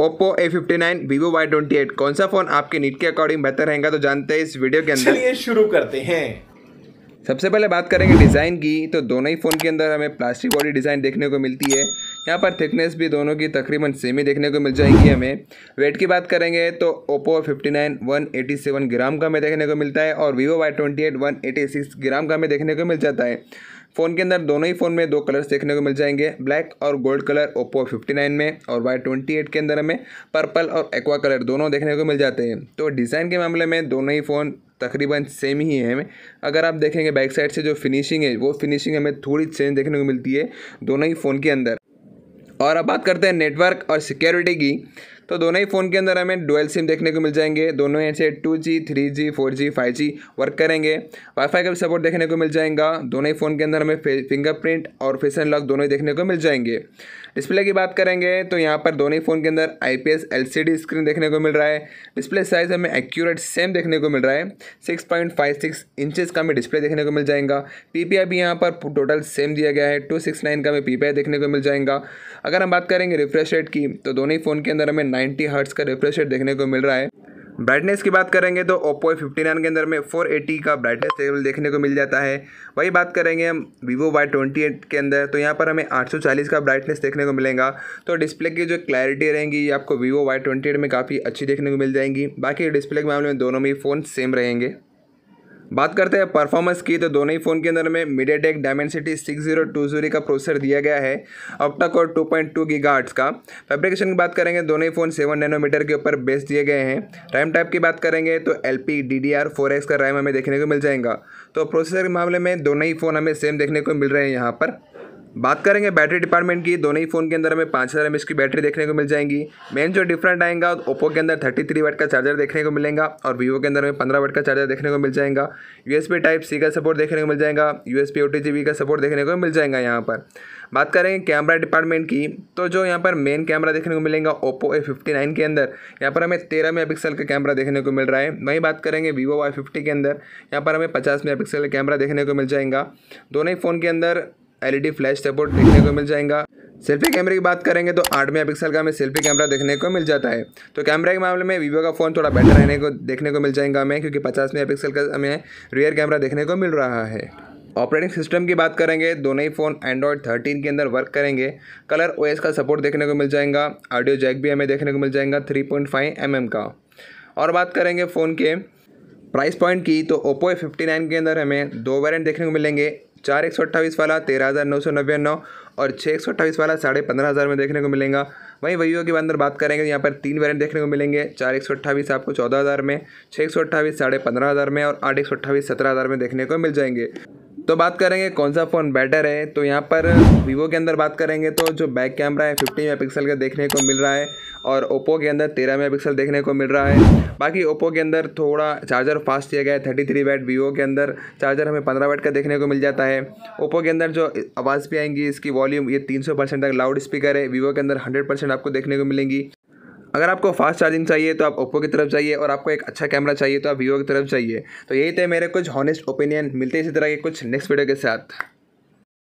Oppo A fifty nine Vivo Y twenty eight कौन सा phone आपके नीट के अकॉर्डिंग बेहतर रहेगा तो जानते हैं इस वीडियो के अंदर चलिए शुरू करते हैं सबसे पहले बात करेंगे डिज़ाइन की तो दोनों ही फ़ोन के अंदर हमें प्लास्टिक बॉडी डिज़ाइन देखने को मिलती है यहाँ पर थिकनेस भी दोनों की तकरीबन सेम ही देखने को मिल जाएगी हमें वेट की बात करेंगे तो ओप्पो 59 187 ग्राम का हमें देखने को मिलता है और Vivo Y twenty eight gram का हमें देखने को मिल जाता है फ़ोन के अंदर दोनों ही फ़ोन में दो कलर्स देखने को मिल जाएंगे ब्लैक और गोल्ड कलर ओप्पो 59 में और वाई ट्वेंटी एट के अंदर हमें पर्पल और एक्वा कलर दोनों देखने को मिल जाते हैं तो डिज़ाइन के मामले में दोनों ही फ़ोन तकरीबन सेम ही है अगर आप देखेंगे बैक साइड से जो फिनिशिंग है वो फिनिशिंग हमें थोड़ी चेंज देखने को मिलती है दोनों ही फ़ोन के अंदर और अब बात करते हैं नेटवर्क और सिक्योरिटी की तो दोनों ही फ़ोन के अंदर हमें डुअल सिम देखने को मिल जाएंगे दोनों ही ऐसे two G three G four G five G work करेंगे वाईफाई का भी सपोर्ट देखने को मिल जाएगा दोनों ही फ़ोन के अंदर हमें फिंगरप्रिंट और फेस अनलॉक दोनों ही देखने को मिल जाएंगे डिस्प्ले की बात करेंगे तो यहाँ पर दोनों ही फ़ोन के अंदर आई पी स्क्रीन देखने को मिल रहा है डिस्प्ले साइज़ हमें एक्यूरेट सेम देखने को मिल रहा है six point five six inches का हमें डिस्प्ले देखने को मिल जाएगा पी भी यहाँ पर टोटल सेम दिया गया है टू सिक्स नाइन का हमें पी देखने को मिल जाएगा अगर हम बात करेंगे रिफ्रेश रेट की तो दोनों ही फ़ोन के अंदर हमें नाइन्टी हर्ट्स का रिफ्रेश रेट देखने को मिल रहा है ब्राइटनेस की बात करेंगे तो ओप्पो ए फिफ्टी नाइन के अंदर में फोर एटी का ब्राइटनेस टेबल देखने को मिल जाता है वही बात करेंगे हम वीवो वाई ट्वेंटी एट के अंदर तो यहाँ पर हमें आठ सौ चालीस का ब्राइटनेस देखने को मिलेगा तो डिस्प्ले की जो क्लैरिटी रहेंगी आपको वीवो वाई ट्वेंटी एट में काफ़ी अच्छी देखने को मिल जाएंगी बाकी डिस्प्ले के मामले में दोनों में फ़ोन सेम रहेंगे बात करते हैं परफॉर्मेंस की तो दोनों ही फ़ोन के अंदर में MediaTek Dimensity six zero two zero का प्रोसेसर दिया गया है octa core two point two gigahertz का फैब्रिकेशन की बात करेंगे दोनों ही फ़ोन सेवन नैनोमीटर के ऊपर बेस दिए गए हैं रैम टाइप की बात करेंगे तो L P D D R four X का रैम हमें देखने को मिल जाएगा तो प्रोसेसर के मामले में दोनों ही फ़ोन हमें सेम देखने को मिल रहे हैं यहाँ पर बात करेंगे बैटरी डिपार्टमेंट की दोनों ही फ़ोन के अंदर हमें पाँच हज़ार एम की बैटरी देखने को मिल जाएंगी मेन जो डिफरेंट आएगा ओप्पो के अंदर थर्टी थ्री वाट का चार्जर देखने को मिलेगा और वीवो के अंदर हमें पंद्रह वाट का चार्जर देखने को मिल जाएगा यू टाइप सी का सपोर्ट देखने को मिल जाएगा यू एस का सपोर्ट देखने को मिल जाएगा यहाँ पर बात करेंगे कैमरा डिपार्टमेंट की तो जो यहाँ पर मेन कैमरा देखने को मिलेगा ओप्पो ए फिफ्टी नाइन के अंदर यहाँ पर हमें तेरह मेगा का कैमरा देखने को मिल रहा है वहीं बात करेंगे वीवो वाई फिफ्टी के अंदर यहाँ पर हमें पचास मेगा का कैमरा देखने को मिल जाएगा दोनों ही फ़ोन के अंदर एलईडी फ्लैश सपोर्ट देखने को मिल जाएगा सेल्फी कैमरे की बात करेंगे तो आठ मेगा पिक्सल का हमें सेल्फी कैमरा देखने को मिल जाता है तो कैमरा के मामले में वीवो का फ़ोन थोड़ा बेटर रहने को देखने को मिल जाएगा हमें क्योंकि पचास मेगा पिक्सल का हमें रियर कैमरा देखने को मिल रहा है ऑपरेटिंग सिस्टम की बात करेंगे दोनों ही फ़ोन एंड्रॉयड थर्टीन के अंदर वर्क करेंगे कलर ओएस का सपोर्ट देखने को मिल जाएगा ऑडियो जैक भी हमें देखने को मिल जाएगा three point five M M का और बात करेंगे फ़ोन के प्राइस पॉइंट की तो ओप्पो ए फिफ्टी नाइन के अंदर हमें दो वेरिएंट देखने को मिलेंगे चार एक सौ अट्ठाईस वाला तेरह हज़ार नौ सौ नौ और छः एक सौ अट्ठाईस वाला साढ़े पंद्रह हज़ार में देखने को मिलेगा वहीं वही के अंदर बात करेंगे यहाँ पर तीन वेरियंट देखने को मिलेंगे चार एक सौ अट्ठाईस आपको चौदह हज़ार में छः एक सौ अट्ठाईस साढ़े पंद्रह हज़ार में और आठ एक सौ अट्ठाईस सत्रह हज़ार में देखने को मिल जाएंगे तो बात करेंगे कौन सा फ़ोन बेटर है तो यहाँ पर वीवो के अंदर बात करेंगे तो जो बैक कैमरा है मेगा मेगापिक्सल का देखने को मिल रहा है और ओप्पो के अंदर मेगा मेगापिक्सल देखने को मिल रहा है बाकी ओप्पो के अंदर थोड़ा चार्जर फास्ट दिया गया है थर्टी थ्री वैट वीवो के अंदर चार्जर हमें पंद्रह वैट का देखने को मिल जाता है ओप्पो के अंदर जो आवाज़ भी आएंगी इसकी वॉल्यूम ये तीन तक लाउड स्पीकर है वीवो के अंदर हंड्रेड आपको देखने को मिलेंगी अगर आपको फास्ट चार्जिंग चाहिए तो आप ओप्पो की तरफ जाइए और आपको एक अच्छा कैमरा चाहिए तो आप वीवो की तरफ जाइए तो यही थे मेरे कुछ हॉनेस्ट ओपिनियन मिलते इसी तरह के कुछ नेक्स्ट वीडियो के साथ